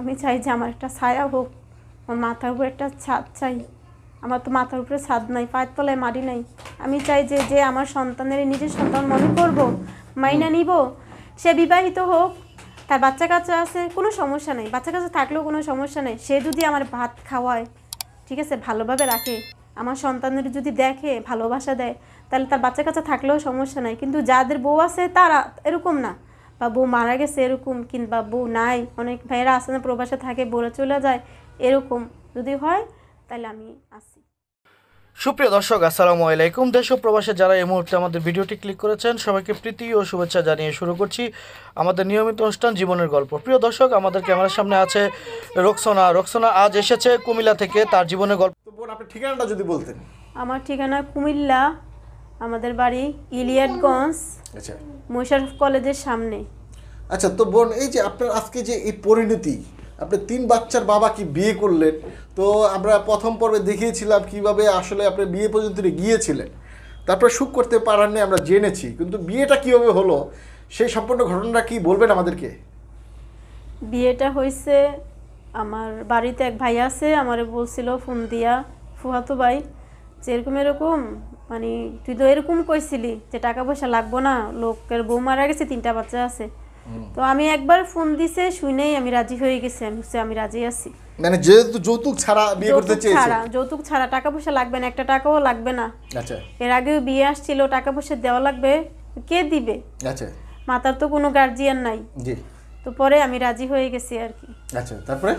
আমি চাই যে আমার একটা ছায়া হোক আমার মাথার উপরে একটা ছাদ চাই আমার তো মাথার উপরে ছাদ নাই পায়ের তলায় মাটি নাই আমি চাই যে যে আমার সন্তানের নিজের সন্তান মনে করব মাইনা নিব সে বিবাহিত হোক তার বাচ্চা কাচ্চা আছে কোনো সমস্যা নেই বাচ্চা কাচ্চা থাকলেও কোনো সমস্যা নেই সে যদি আমার ভাত খাওয়ায় ঠিক আছে ভালোভাবে রাখে আমার সন্তানের যদি দেখে ভালোবাসা দেয় তাহলে তার বাচ্চা কাচ্চা থাকলেও সমস্যা নাই কিন্তু যাদের বউ আছে তারা এরকম না বা বউ মারা গেছে এরকম কিংবা বউ নাই অনেক ভাইয়েরা আসে না প্রবাসে থাকে বলে চলে যায় এরকম যদি হয় তাহলে আমি আসি সুপ্রিয় দর্শক আসসালামু আলাইকুম দেশ ও প্রবাসে যারা এই মুহূর্তে আমাদের ভিডিওটি ক্লিক করেছেন সবাইকে প্রীতি ও শুভেচ্ছা জানিয়ে শুরু করছি আমাদের নিয়মিত অনুষ্ঠান জীবনের গল্প প্রিয় দর্শক আমাদের ক্যামেরার সামনে আছে রোকসোনা রোকসোনা আজ এসেছে কুমিল্লা থেকে তার জীবনের গল্প আপনি ঠিকানাটা যদি বলতেন আমার ঠিকানা কুমিল্লা আমাদের বাড়ি ইলিয়াডগঞ্জ আচ্ছা মোশারফ কলেজের সামনে আচ্ছা তো বোন এই যে আপনার আজকে যে এই পরিণতি আপনি তিন বাচ্চার বাবা কি বিয়ে করলেন তো আমরা প্রথম পর্বে দেখিয়েছিলাম কিভাবে আসলে আপনি বিয়ে পর্যন্ত গিয়েছিলেন তারপরে সুখ করতে পারার আমরা জেনেছি কিন্তু বিয়েটা কিভাবে হলো সেই সম্পূর্ণ ঘটনাটা কি বলবেন আমাদেরকে বিয়েটা হয়েছে আমার বাড়িতে এক ভাই আছে আমারে বলছিল ফোন দিয়া ফুহাতো ভাই যেরকম এরকম মানে তুই তো এরকম কইছিলি যে টাকা পয়সা লাগবো না লোকের বউ মারা গেছে তিনটা বাচ্চা আছে তো আমি একবার ফোন দিছে শুনেই আমি রাজি হয়ে গেছি আমি হচ্ছে আমি রাজি আছি মানে যেহেতু যৌতুক ছাড়া বিয়ে করতে চেয়েছে ছাড়া যৌতুক ছাড়া টাকা পয়সা লাগবে না একটা টাকাও লাগবে না আচ্ছা এর আগেও বিয়ে আসছিল টাকা পয়সা দেওয়া লাগবে কে দিবে আচ্ছা মাতার তো কোনো গার্জিয়ান নাই জি তো পরে আমি রাজি হয়ে গেছি আর কি আচ্ছা তারপরে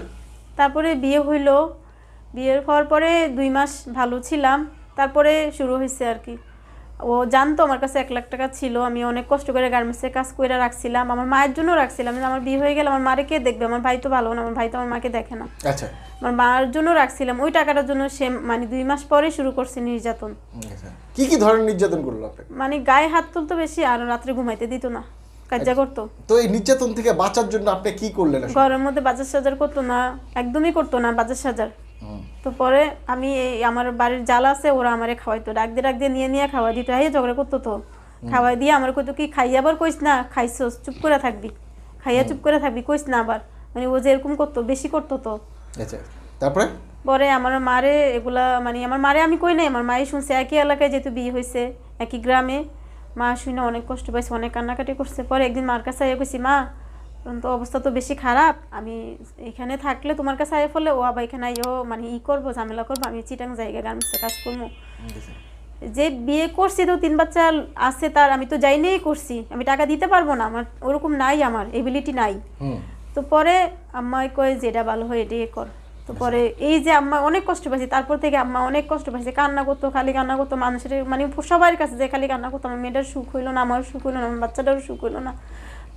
তারপরে বিয়ে হইলো বিয়ের হওয়ার পরে দুই মাস ভালো ছিলাম তারপরে শুরু হয়েছে আর কি ও জানতো আমার কাছে এক লাখ টাকা ছিল আমি অনেক কষ্ট করে গার্মেন্টসে কাজ করে রাখছিলাম আমার মায়ের জন্য রাখছিলাম আমার বিয়ে হয়ে গেলে আমার মারে কে দেখবে আমার ভাই তো ভালো না আমার ভাই তো আমার মাকে দেখে না আচ্ছা। আমার মার জন্য রাখছিলাম ওই টাকাটার জন্য সে মানে দুই মাস পরে শুরু করছে নির্যাতন আচ্ছা। কি কি ধরনের নির্যাতন করলো মানে গায়ে হাত তুলতো বেশি আর রাত্রে ঘুমাইতে দিত না কাজা আচ্ছা। করতো তো এই নির্যাতন থেকে বাঁচার জন্য আপনি কি করলেন ঘরের মধ্যে বাজার সাজার করতো না একদমই করতো না বাজার সাজার তো পরে আমি এই আমার বাড়ির জাল আছে ওরা আমারে খাওয়াইতো ডাক দিয়ে ডাক দিয়ে নিয়ে নিয়ে খাওয়াই দিত হাই ঝগড়া করতো তো খাওয়াই দিয়ে আমার কইতো কি খাই আবার কইস না খাইছোস চুপ করে থাকবি খাইয়া চুপ করে থাকবি কইস না আবার মানে ও যে এরকম করতো বেশি করতো তো আচ্ছা, তারপরে পরে আমার মারে এগুলা মানে আমার মারে আমি কই নাই আমার মায়ের শুনছে একই এলাকায় যেহেতু বিয়ে হয়েছে একই গ্রামে মা শুনে অনেক কষ্ট পাইছে অনেক কান্নাকাটি করছে পরে একদিন মার কাছে কইছি মা তখন তো অবস্থা তো বেশি খারাপ আমি এখানে থাকলে তোমার কাছে আয় ফলে ও আবার এখানে আইও মানে ই করবো ঝামেলা করবো আমি চিটাং জায়গায় গার্মেন্টসে কাজ করবো যে বিয়ে করছি তো তিন বাচ্চা আছে তার আমি তো যাই নিয়েই করছি আমি টাকা দিতে পারবো না আমার ওরকম নাই আমার এবিলিটি নাই তো পরে আম্মাই কয় যেটা ভালো হয় এটাই কর তো আচ্ছা। পরে এই যে আম্মা অনেক কষ্ট পাইছি তারপর থেকে আম্মা অনেক কষ্ট পাইছে কান্না করতো খালি কান্না করতো মানুষের মানে সবার কাছে যে খালি কান্না করতো আমার মেয়েটার সুখ হইলো না আমার সুখ হইলো না আমার বাচ্চাটারও সুখ হইলো না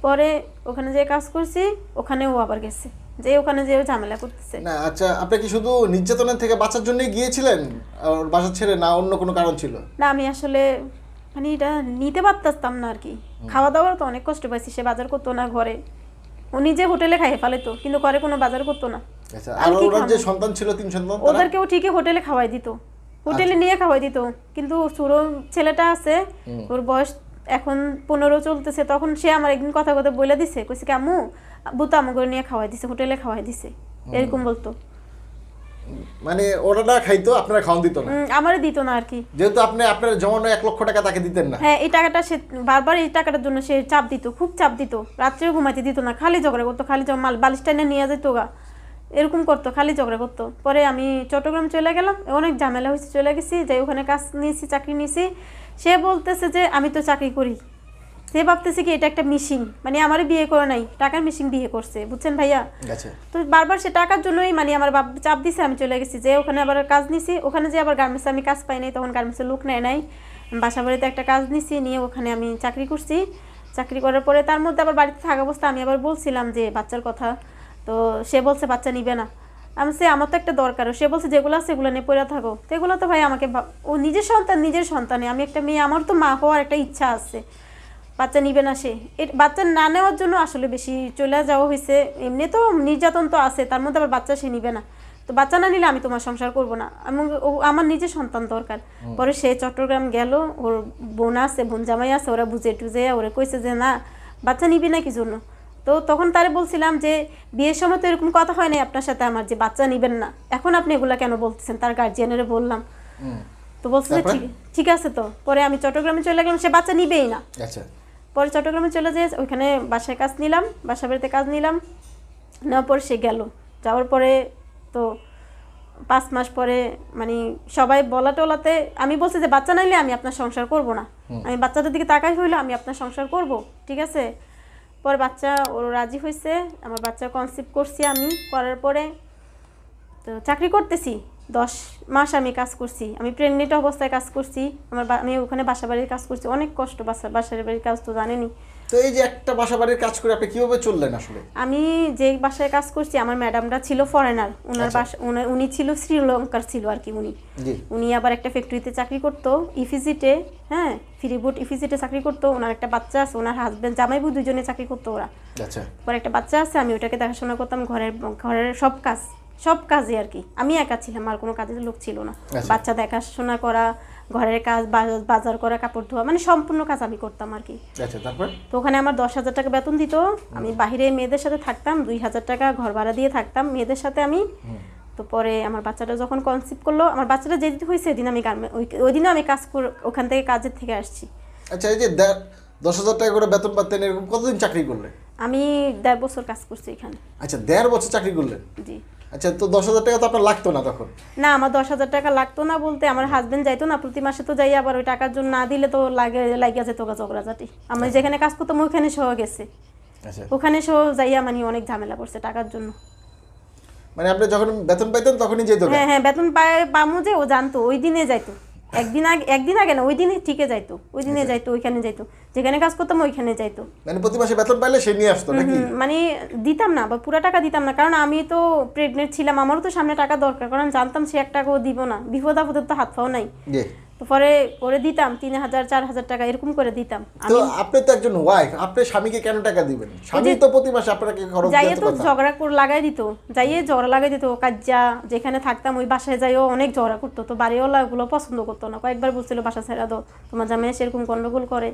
পরে ওখানে যে কাজ করছি ওখানেও আবার গেছে যে ওখানে যে ঝামেলা করতেছে না আচ্ছা আপনি কি শুধু নির্যাতনের থেকে বাঁচার জন্য গিয়েছিলেন আর বাসা ছেড়ে না অন্য কোনো কারণ ছিল না আমি আসলে মানে এটা নিতে পারতাম না আর কি খাওয়া দাওয়ার তো অনেক কষ্ট পাইছি সে বাজার করতো না ঘরে ও নিজে হোটেলে খাইয়ে ফেলেতো কিন্তু ঘরে কোনো বাজার করতো না আচ্ছা, আর ওর যে সন্তান ছিল তিন সন্তান ওদেরকেও ঠিকই হোটেলে খাওয়াই দিত হোটেলে আচ্ছা। নিয়ে খাওয়াই দিত কিন্তু সুরম ছেলেটা আছে ওর বয়স এখন পনেরো চলতেছে তখন সে আমার একদিন কথা কথা বলে দিছে কইছে কি আম্মু বুতো আমাকে নিয়ে খাওয়াই দিছে হোটেলে খাওয়াই দিছে এরকম বলতো মানে ওরা খাইতো আপনারা খাওয়ান দিত না আমারে দিত না আর কি যেহেতু আপনি আপনার জমানো এক লক্ষ টাকা তাকে দিতেন না হ্যাঁ এই টাকাটা সে বারবার এই টাকাটার জন্য সে চাপ দিত খুব চাপ দিত রাত্রেও ঘুমাইতে দিত না খালি ঝগড়া করতো খালি মাল বালিশটা নিয়ে যেত গা এরকম করতো খালি ঝগড়া করতো পরে আমি চট্টগ্রাম চলে গেলাম অনেক ঝামেলা হয়েছে চলে গেছি যে ওখানে কাজ নিয়েছি চাকরি নিয়েছি সে বলতেছে যে আমি তো চাকরি করি সে ভাবতেছে কি এটা একটা মিশিং মানে আমার বিয়ে করে নাই টাকার মিশিং বিয়ে করছে বুঝছেন ভাইয়া আচ্ছা। তো বারবার সে টাকার জন্যই মানে আমার বাপ চাপ দিছে আমি চলে গেছি যে ওখানে আবার কাজ নিছি ওখানে যে আবার গার্মেন্টসে আমি কাজ পাই নাই তখন গার্মেন্টসে লোক নেয় নাই বাসা বাড়িতে একটা কাজ নিছি নিয়ে ওখানে আমি চাকরি করছি চাকরি করার পরে তার মধ্যে আবার বাড়িতে থাকা অবস্থা আমি আবার বলছিলাম যে বাচ্চার কথা তো সে বলছে বাচ্চা নিবে না আমি সে আমার তো একটা দরকারও সে বলছে যেগুলো আছে সেগুলো নিয়ে পড়ে থাকো তো এগুলো তো ভাই আমাকে ও নিজের সন্তান নিজের সন্তানে আমি একটা মেয়ে আমার তো মা হওয়ার একটা ইচ্ছা আছে বাচ্চা নিবে না সে বাচ্চা না নেওয়ার জন্য আসলে বেশি চলে যাওয়া হয়েছে এমনি তো নির্যাতন তো আছে তার মধ্যে আবার বাচ্চা সে নিবে না তো বাচ্চা না নিলে আমি তোমার সংসার করব না আমার নিজের সন্তান দরকার পরে সে চট্টগ্রাম গেল ওর বোন আছে বোন জামাই আছে ওরা বুঝে টুজে ওরা কইছে যে না বাচ্চা নিবি না কি জন্য তো তখন তারে বলছিলাম যে বিয়ের সময় তো এরকম কথা হয় নাই আপনার সাথে আমার যে বাচ্চা নিবেন না এখন আপনি এগুলো কেন বলতেছেন তার গার্জিয়ানের বললাম তো বলছে ঠিক ঠিক আছে তো পরে আমি চট্টগ্রামে চলে গেলাম সে বাচ্চা নিবেই না আচ্ছা। পরে চট্টগ্রামে চলে যেয়ে ওইখানে বাসায় কাজ নিলাম বাসা বাড়িতে কাজ নিলাম নেওয়ার পর সে গেল যাওয়ার পরে তো পাঁচ মাস পরে মানে সবাই বলা টোলাতে আমি বলছি যে বাচ্চা নাইলে আমি আপনার সংসার করব না আমি বাচ্চাটার দিকে তাকাই হইলো আমি আপনার সংসার করব ঠিক আছে পর বাচ্চা ওর রাজি হয়েছে আমার বাচ্চা কনসিপ্ট করছি আমি করার পরে তো চাকরি করতেছি দশ মাস আমি কাজ করছি আমি প্রেগনেন্ট অবস্থায় কাজ করছি আমার আমি ওখানে বাসা বাড়ির কাজ করছি অনেক কষ্ট বাসা বাসার বাড়ির কাজ তো জানেনি তো এই যে একটা বাসা বাড়ির কাজ করে আপনি কিভাবে চললেন আসলে আমি যে বাসায় কাজ করছি আমার ম্যাডামটা ছিল ফরেনার ওনার আচ্ছা। বাসা উনি ছিল শ্রীলঙ্কার ছিল আর কি উনি উনি আবার একটা ফ্যাক্টরিতে চাকরি করতো ইফিজিটে হ্যাঁ ফ্রিবোট ইফিজিটে চাকরি করতো ওনার একটা বাচ্চা আছে ওনার হাজবেন্ড জামাই বউ দুজনে চাকরি করতো ওরা আচ্ছা একটা বাচ্চা আছে আমি ওটাকে দেখাশোনা করতাম ঘরের ঘরের সব কাজ সব কাজে আর কি আমি একা ছিলাম আর কোনো কাজে লোক ছিল না আচ্ছা। বাচ্চা দেখাশোনা করা ঘরের কাজ বাজার করা কাপড় ধোয়া মানে সম্পূর্ণ কাজ আমি করতাম আর কি আচ্ছা, তো ওখানে আমার দশ হাজার টাকা বেতন দিত আমি বাহিরে মেয়েদের সাথে থাকতাম দুই হাজার টাকা ঘর ভাড়া দিয়ে থাকতাম মেয়েদের সাথে আমি তো পরে আমার বাচ্চাটা যখন কনসিভ করলো আমার বাচ্চাটা যেদিন হয়েছে সেদিন আমি ওই দিনও আমি কাজ ওখান থেকে কাজের থেকে আসছি আচ্ছা এই যে দশ হাজার টাকা করে বেতন পাতেন এরকম কতদিন চাকরি করলেন আমি দেড় বছর কাজ করছি এখানে আচ্ছা দেড় বছর চাকরি করলেন জি আচ্ছা তো দশ হাজার টাকা তো আপনার লাগতো না তখন না আমার দশ হাজার টাকা লাগতো না বলতে আমার হাজবেন্ড যাইতো না প্রতি মাসে তো যাই আবার ওই টাকার জন্য না দিলে তো লাগে লাগিয়ে যেত চকরাজাটি আমি আচ্ছা। যেখানে কাজ করতাম ওখানে সহ গেছে আচ্ছা। ওখানে সহ যাইয়া মানে অনেক ঝামেলা করছে টাকার জন্য মানে আপনি যখন বেতন পাইতেন তখনই যেত হ্যাঁ হ্যাঁ বেতন পাই পামু যে ও জানতো ওই দিনে যাইতো একদিন আগে একদিন আগে না ওই দিনে ঠিকই যাইতো ওই দিনে আচ্ছা। যাইতো ওইখানে যাইতো যেখানে কাজ করতাম ওইখানে যাইতো মানে প্রতি মাসে বেতন পাইলে সে নিয়ে আসতো নাকি মানে দিতাম না বা পুরো টাকা দিতাম না কারণ আমি তো প্রেগনেন্ট ছিলাম আমারও তো সামনে টাকা দরকার কারণ জানতাম সে এক টাকাও দিব না বিপদ আপদে তো হাত পাও নাই পরে করে দিতাম তিন হাজার চার হাজার টাকা এরকম করে দিতাম আপনি তো একজন ওয়াইফ আপনি স্বামীকে কেন টাকা দিবেন স্বামী তো প্রতি মাসে আপনাকে খরচ যাইয়ে তো ঝগড়া করে লাগাই দিত যাইয়ে ঝগড়া লাগাই দিত কাজা যেখানে থাকতাম ওই বাসায় যাইও অনেক ঝগড়া করতো তো বাড়িওয়ালা ওগুলো পছন্দ করতো না কয়েকবার বলছিল বাসা ছেড়া দো তোমার জামাই সেরকম গন্ডগোল করে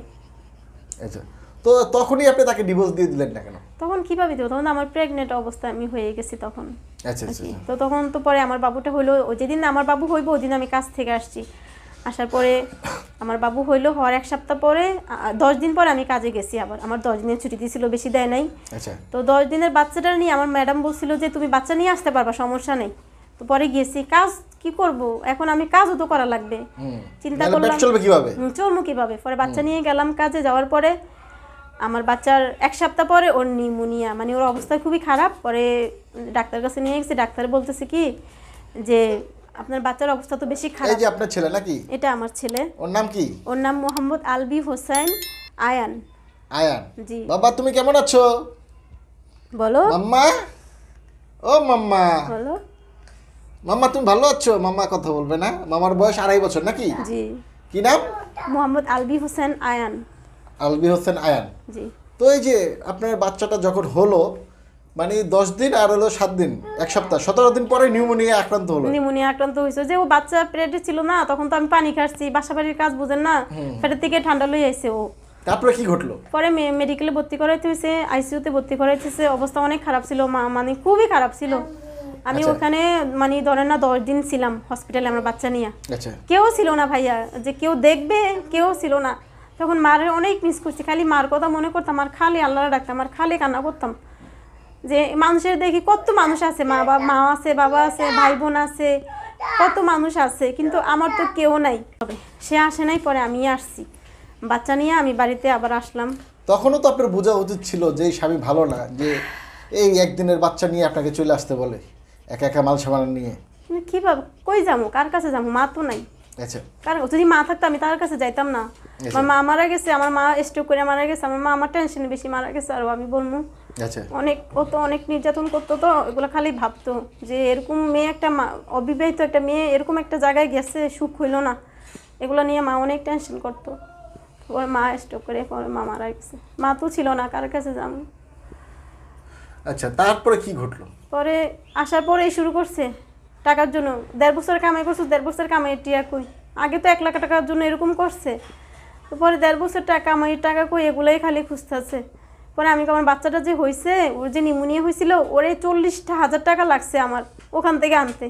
আচ্ছা। তো তখনই আপনি তাকে ডিভোর্স দিয়ে দিলেন না কেন তখন কি কিভাবে দেবো তখন আমার প্রেগনেন্ট অবস্থা আমি হয়ে গেছি তখন আচ্ছা, আচ্ছা, আচ্ছা তো তখন তো পরে আমার বাবুটা হলো যেদিন আমার বাবু হইব ওই দিন আমি কাজ থেকে আসছি আসার পরে আমার বাবু হইলো হওয়ার এক সপ্তাহ পরে দশ দিন পরে আমি কাজে গেছি আবার আমার দশ দিনের ছুটি দিয়েছিল বেশি দেয় নাই আচ্ছা। তো দশ দিনের বাচ্চাটা নিয়ে আমার ম্যাডাম বলছিল যে তুমি বাচ্চা নিয়ে আসতে পারবা সমস্যা নেই তো পরে গেছি কাজ কি করব এখন আমি কাজও তো করা লাগবে চিন্তা করলাম চলবে কিভাবে চলবো কিভাবে পরে বাচ্চা নিয়ে গেলাম কাজে যাওয়ার পরে আমার বাচ্চার এক সপ্তাহ পরে ওর নিউমোনিয়া মানে ওর অবস্থা খুবই খারাপ পরে ডাক্তার কাছে নিয়ে গেছি ডাক্তার বলতেছে কি যে আপনার বাচ্চার অবস্থা তো বেশি খারাপ এই যে আপনার ছেলে নাকি এটা আমার ছেলে ওর নাম কি ওর নাম মোহাম্মদ আলবি হোসেন আয়ান আয়ান জি বাবা তুমি কেমন আছো বলো মাম্মা ও মাম্মা বলো মাম্মা তুমি ভালো আছো মাম্মা কথা বলবে না মামার বয়স আড়াই বছর নাকি জি কি নাম মোহাম্মদ আলবি হোসেন আয়ান আলবি হোসেন আয়ান জি তো এই যে আপনার বাচ্চাটা যখন হলো মানে দশ দিন আর হলো সাত দিন এক সপ্তাহ সতেরো দিন পরে নিউমোনিয়া আক্রান্ত হলো নিউমোনিয়া আক্রান্ত হয়েছে যে ও বাচ্চা পেটে ছিল না তখন তো আমি পানি খাচ্ছি বাসা বাড়ির কাজ বুঝেন না পেটের থেকে ঠান্ডা লই আইছে ও তারপরে কি ঘটলো পরে মেডিকেলে ভর্তি করাইতে হয়েছে আইসিইউতে ভর্তি করাইতেছে অবস্থা অনেক খারাপ ছিল মা মানে খুবই খারাপ ছিল আমি আচ্ছা। ওখানে মানে ধরেন না দশ দিন ছিলাম হসপিটালে আমার বাচ্চা নিয়ে আচ্ছা। কেউ ছিল না ভাইয়া যে কেউ দেখবে কেউ ছিল না তখন মারে অনেক মিস করছি খালি মার কথা মনে করতাম আর খালি আল্লাহ ডাকতাম আর খালি কান্না করতাম যে মানুষের দেখি কত মানুষ আছে মা বাবা মা আছে বাবা আছে ভাই বোন আছে কত মানুষ আছে কিন্তু আমার তো কেউ নাই সে আসে নাই পরে আমি আসছি বাচ্চা নিয়ে আমি বাড়িতে আবার আসলাম তখনও তো আপনার বোঝা উচিত ছিল যে স্বামী ভালো না যে এই একদিনের বাচ্চা নিয়ে আপনাকে চলে আসতে বলে একা একা মাল সামাল নিয়ে কি ভাব কই যাবো কার কাছে যাবো মা তো নাই আচ্ছা যদি মা থাকতো আমি তার কাছে যাইতাম না আচ্ছা। আমার মা মারা গেছে আমার মা স্ট্রোক করে মারা গেছে আমার মা আমার টেনশন বেশি মারা গেছে আর আমি বলবো আচ্ছা। অনেক ও তো অনেক নির্যাতন করতো তো এগুলো খালি ভাবতো যে এরকম মেয়ে একটা অবিবাহিত একটা মেয়ে এরকম একটা জায়গায় গেছে সুখ হইলো না এগুলো নিয়ে মা অনেক টেনশন করতো ওর মা স্ট্রোক করে পরে মা মারা গেছে মা তো ছিল না কার কাছে যাবো আচ্ছা তারপরে কি ঘটলো পরে আসার পরেই শুরু করছে টাকার জন্য দেড় বছর কামাই করছে দেড় বছর কামাই টিয়া কই আগে তো এক লাখ টাকার জন্য এরকম করছে পরে দেড় বছর টাকা কামাই টাকা কই এগুলোই খালি খুঁজতেছে পরে আমি আমার বাচ্চাটা যে হয়েছে ওর যে নিমোনিয়া হয়েছিল ওরে চল্লিশটা হাজার টাকা লাগছে আমার ওখান থেকে আনতে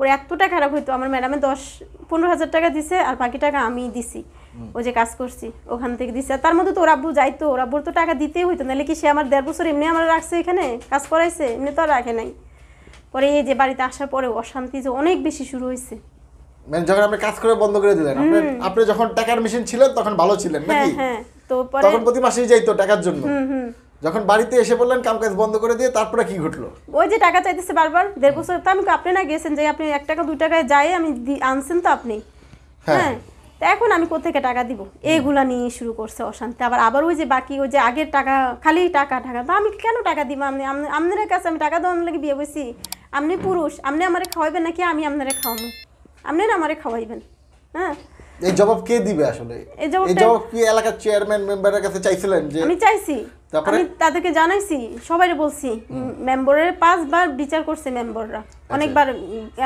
ওর এতটা খারাপ হইতো আমার ম্যাডামে দশ পনেরো হাজার টাকা দিছে আর বাকি টাকা আমি দিছি ও যে কাজ করছি ওখান থেকে দিছে তার মধ্যে তো ওর আব্বু যাইতো ওর আব্বুর তো টাকা দিতেই হইতো নাহলে কি সে আমার দেড় বছর এমনি আমার রাখছে এখানে কাজ করাইছে এমনি তো আর রাখে নাই পরে এই যে বাড়িতে আসার পরে অশান্তি যে অনেক বেশি শুরু হয়েছে মানে যখন আপনি কাজ করে বন্ধ করে দিলেন আপনি যখন টাকার মেশিন ছিলেন তখন ভালো ছিলেন হ্যাঁ, নাকি হ্যাঁ তো পরে তখন প্রতি মাসেই যাইতো টাকার জন্য যখন বাড়িতে এসে বললেন কামকাজ বন্ধ করে দিয়ে তারপরে কি ঘটলো ওই যে টাকা চাইতেছে বারবার দেড় বছর তো আমি আপনি না গেছেন যে আপনি এক টাকা দু টাকায় যাই আমি আনছেন তো আপনি হ্যাঁ, হ্যাঁ তা এখন আমি কোথেকে টাকা দিব এইগুলা নিয়ে শুরু করছে অশান্তি আবার আবার ওই যে বাকি ওই যে আগের টাকা খালি টাকা টাকা বা আমি কেন টাকা দিব আপনি আপনার কাছে আমি টাকা দেওয়ার লাগে বিয়ে বসি আপনি পুরুষ আপনি আমারে খাওয়াইবেন নাকি আমি আপনারে খাওয়াবো আপনি না আমারে খাওয়াইবেন হ্যাঁ এই জবাব কে দিবে আসলে এই জবাব কি এলাকার চেয়ারম্যান মেম্বারের কাছে চাইছিলেন যে আমি চাইছি আমি তাদেরকে জানাইছি বলছি পাঁচবার বিচার করছে মেম্বররা আচ্ছা। অনেকবার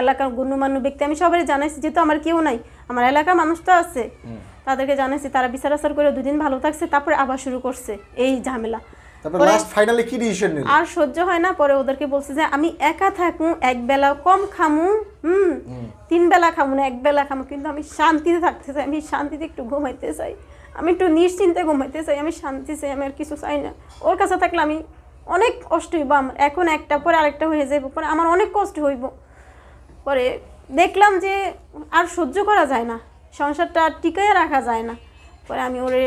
এলাকার গণ্যমান্য ব্যক্তি আমি সবাই জানাইছি যেহেতু আমার কেউ নাই আমার এলাকার মানুষ তো আছে তাদেরকে জানাইছি তারা বিচার আচার করে দুদিন ভালো থাকছে তারপরে আবার শুরু করছে এই ঝামেলা তারপর লাস্ট ফাইনালি কি ডিসিশন নিলেন আর সহ্য হয় না পরে ওদেরকে বলছি যে আমি একা থাকুম এক বেলা কম খামু হুম তিন বেলা খামু না এক বেলা খামু কিন্তু আমি শান্তিতে থাকতে চাই আমি শান্তিতে একটু ঘুমাইতে চাই আমি একটু নিশ্চিন্তে ঘুমাইতে চাই আমি শান্তি চাই আমি আর কিছু চাই না ওর কাছে থাকলে আমি অনেক কষ্ট হইব আমার এখন একটা পরে আরেকটা হয়ে যাইব পরে আমার অনেক কষ্ট হইব পরে দেখলাম যে আর সহ্য করা যায় না সংসারটা টিকায় রাখা যায় না পরে আমি ওরে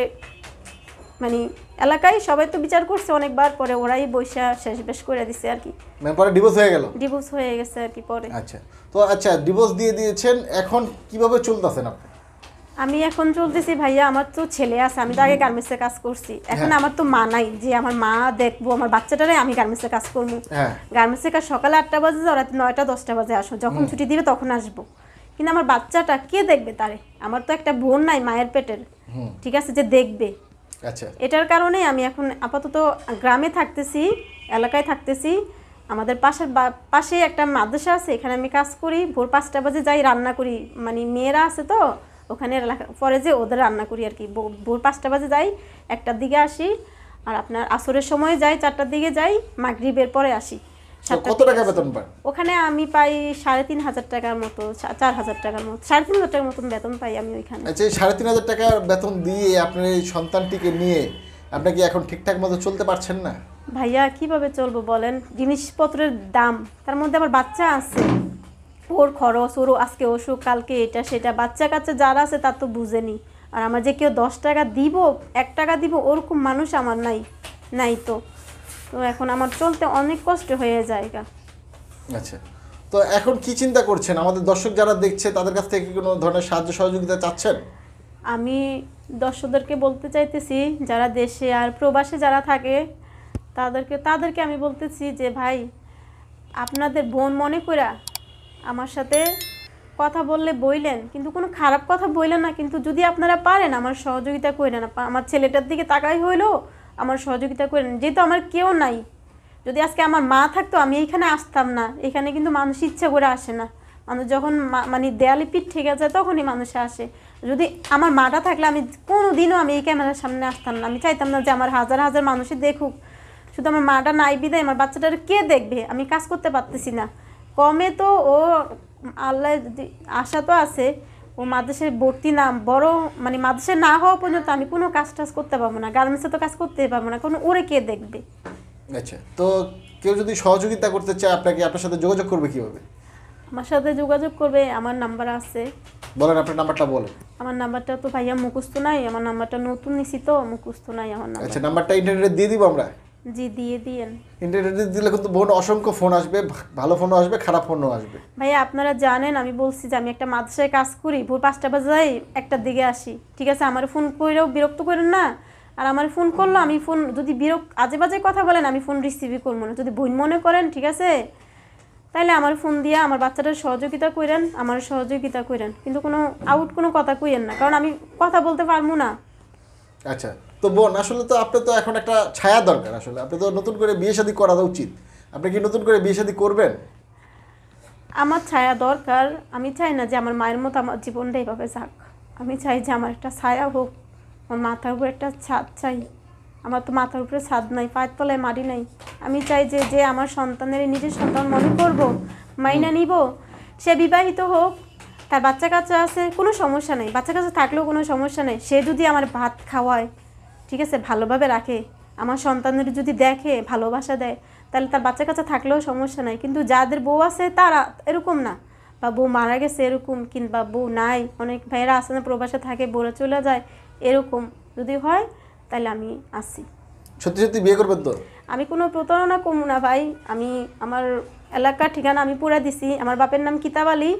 মানে এলাকায় সবাই তো বিচার করছে অনেকবার পরে ওরাই বৈশা শেষ বেশ করে দিছে আর কি মানে পরে ডিভোর্স হয়ে গেল ডিভোর্স হয়ে গেছে আর কি পরে আচ্ছা তো আচ্ছা ডিভোর্স দিয়ে দিয়েছেন এখন কিভাবে চলতেছেন আপনি আমি এখন চলতেছি ভাইয়া আমার তো ছেলে আছে আমি তো আগে গার্মেন্টসে কাজ করছি হ্যাঁ। এখন আমার তো মা নাই যে আমার মা দেখবো আমার বাচ্চাটারে আমি গার্মেন্টসে কাজ করবো গার্মেন্টসে হ্যাঁ। কাজ সকালে আটটা বাজে যাও রাতে নয়টা দশটা বাজে আসো যখন ছুটি দিবে তখন আসবো কিন্তু আমার বাচ্চাটা কে দেখবে তারে আমার তো একটা বোন নাই মায়ের পেটের ঠিক আছে যে দেখবে আচ্ছা এটার কারণে আমি এখন আপাতত গ্রামে থাকতেছি এলাকায় থাকতেছি আমাদের পাশের পাশে একটা মাদ্রাসা আছে এখানে আমি কাজ করি ভোর পাঁচটা বাজে যাই রান্না করি মানে মেয়েরা আছে তো ওখানে পরে যে ওদের রান্না করি আর কি ভোর পাঁচটা বাজে যাই একটার দিকে আসি আর আপনার আসরের সময় যাই চারটার দিকে যাই মাগরিবের পরে আসি কত টাকা বেতন ওখানে আমি পাই সাড়ে তিন হাজার টাকার মতো চার হাজার টাকার মতো সাড়ে তিন হাজার টাকার মতন বেতন পাই আমি ওইখানে আচ্ছা, সাড়ে তিন হাজার টাকার বেতন দিয়ে আপনার এই সন্তানটিকে নিয়ে আপনাকে এখন ঠিকঠাক মতো চলতে পারছেন না ভাইয়া কিভাবে চলবো বলেন জিনিসপত্রের দাম তার মধ্যে আমার বাচ্চা আছে ওর খরচ ওর আজকে অসুখ কালকে এটা সেটা বাচ্চা কাচ্চা যারা আছে তার তো বুঝেনি আর আমার যে কেউ দশ টাকা দিব এক টাকা দিব ওরকম মানুষ আমার নাই নাই তো তো এখন আমার চলতে অনেক কষ্ট হয়ে যায় আচ্ছা তো এখন কি চিন্তা করছেন আমাদের দর্শক যারা দেখছে তাদের কাছ থেকে কোনো ধরনের সাহায্য সহযোগিতা চাচ্ছেন আমি দর্শকদেরকে বলতে চাইতেছি যারা দেশে আর প্রবাসে যারা থাকে তাদেরকে তাদেরকে আমি বলতেছি যে ভাই আপনাদের বোন মনে করা আমার সাথে কথা বললে বইলেন কিন্তু কোনো খারাপ কথা বইলেন না কিন্তু যদি আপনারা পারেন আমার সহযোগিতা না আমার ছেলেটার দিকে তাকাই হইলো আমার সহযোগিতা করেন যেহেতু আমার কেউ নাই যদি আজকে আমার মা থাকতো আমি এইখানে আসতাম না এখানে কিন্তু মানুষ ইচ্ছা করে আসে না মানুষ যখন মানে দেয়ালি পিঠ ঠিক যায় তখনই মানুষ আসে যদি আমার মাটা থাকলে আমি কোনো দিনও আমি এই ক্যামেরার সামনে আসতাম না আমি চাইতাম না যে আমার হাজার হাজার মানুষই দেখুক শুধু আমার মাটা নাই বিদায় আমার বাচ্চাটার কে দেখবে আমি কাজ করতে পারতেছি না কমে তো ও আল্লাহ আশা তো আছে ও মাদ্রাসায় ভর্তি না বড় মানে মাদ্রাসে না হওয়া পর্যন্ত আমি কোনো কাজ টাজ করতে পারবো না গার্মেন্টসে তো কাজ করতে পারবো না কোনো ওরে কে দেখবে আচ্ছা তো কেউ যদি সহযোগিতা করতে চায় আপনাকে আপনার সাথে যোগাযোগ করবে কিভাবে আমার সাথে যোগাযোগ করবে আমার নাম্বার আছে বলেন আপনার নাম্বারটা বলেন আমার নাম্বারটা তো ভাইয়া মুখস্থ নাই আমার নাম্বারটা নতুন নিছি তো মুখস্থ নাই আমার নাম্বার আচ্ছা নাম্বারটা ইন্টারনেটে দিয়ে দিব আমরা জি দিয়ে দিয়েন ইন্টারনেটে দিলে কিন্তু বহুত অসংখ্য ফোন আসবে ভালো ফোনও আসবে খারাপ ফোনও আসবে ভাই আপনারা জানেন আমি বলছি যে আমি একটা মাদ্রাসায় কাজ করি ভোর পাঁচটা বাজে যাই একটার দিকে আসি ঠিক আছে আমার ফোন করেও বিরক্ত করেন না আর আমার ফোন করলো আমি ফোন যদি বিরক্ত আজে বাজে কথা বলেন আমি ফোন রিসিভই করবো না যদি বই মনে করেন ঠিক আছে তাহলে আমার ফোন দিয়ে আমার বাচ্চাটার সহযোগিতা করেন আমার সহযোগিতা করেন কিন্তু কোনো আউট কোনো কথা কইেন না কারণ আমি কথা বলতে পারবো না আচ্ছা তো বোন আসলে তো আপনার তো এখন একটা ছায়া দরকার আসলে আপনি তো নতুন করে বিয়ে শাদী করা উচিত আপনি কি নতুন করে বিয়ে শাদী করবেন আমার ছায়া দরকার আমি চাই না যে আমার মায়ের মতো আমার জীবনটা এইভাবে যাক আমি চাই যে আমার একটা ছায়া হোক আমার মাথার উপরে একটা ছাদ চাই আমার তো মাথার উপরে ছাদ নাই পায়ের তলায় মাটি নাই আমি চাই যে যে আমার সন্তানের নিজের সন্তান মনে করবো মাইনা নিব সে বিবাহিত হোক তার বাচ্চা কাচ্চা আছে কোনো সমস্যা নেই বাচ্চা কাচ্চা থাকলেও কোনো সমস্যা নেই সে যদি আমার ভাত খাওয়ায় ঠিক আছে ভালোভাবে রাখে আমার সন্তানদের যদি দেখে ভালোবাসা দেয় তাহলে তার বাচ্চা কাচ্চা থাকলেও সমস্যা নাই কিন্তু যাদের বউ আছে তারা এরকম না বা বউ মারা গেছে এরকম কিংবা বউ নাই অনেক ভাইয়েরা আসে না প্রবাসে থাকে বউরা চলে যায় এরকম যদি হয় তাহলে আমি আসি সত্যি সত্যি বিয়ে করবেন তো আমি কোনো প্রতারণা কমু না ভাই আমি আমার এলাকার ঠিকানা আমি পুরা দিছি আমার বাপের নাম কিতাব আলী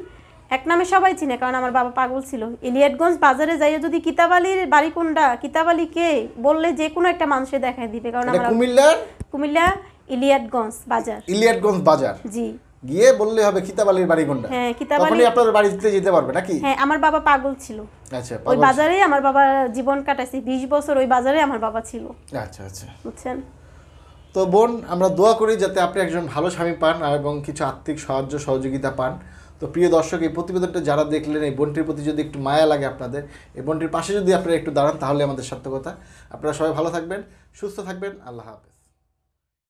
এক নামে সবাই চিনে কারণ আমার বাবা পাগল ছিল ইলিয়াটগঞ্জ বাজারে যাই যদি কিতাবালির বাড়ি কোনটা কিতাবালি কে বললে যে কোনো একটা মানুষে দেখায় দিবে কারণ আমার কুমিল্লার কুমিল্লা ইলিয়াটগঞ্জ বাজার ইলিয়াটগঞ্জ বাজার জি গিয়ে বললে হবে কিতাবালির বাড়ি কোনটা হ্যাঁ কিতাবালি বাড়িতে যেতে পারবে নাকি হ্যাঁ আমার বাবা পাগল ছিল আচ্ছা ওই আমার বাবা জীবন কাটাইছে 20 বছর ওই বাজারে আমার বাবা ছিল আচ্ছা আচ্ছা বুঝছেন তো বোন আমরা দোয়া করি যাতে আপনি একজন ভালো স্বামী পান এবং কিছু আর্থিক সাহায্য সহযোগিতা পান তো প্রিয় দর্শক এই প্রতিবেদনটা যারা দেখলেন এই বোনটির প্রতি যদি একটু মায়া লাগে আপনাদের এই বোনটির পাশে যদি আপনারা একটু দাঁড়ান তাহলে আমাদের সার্থকতা আপনারা সবাই ভালো থাকবেন সুস্থ থাকবেন আল্লাহ হাফেজ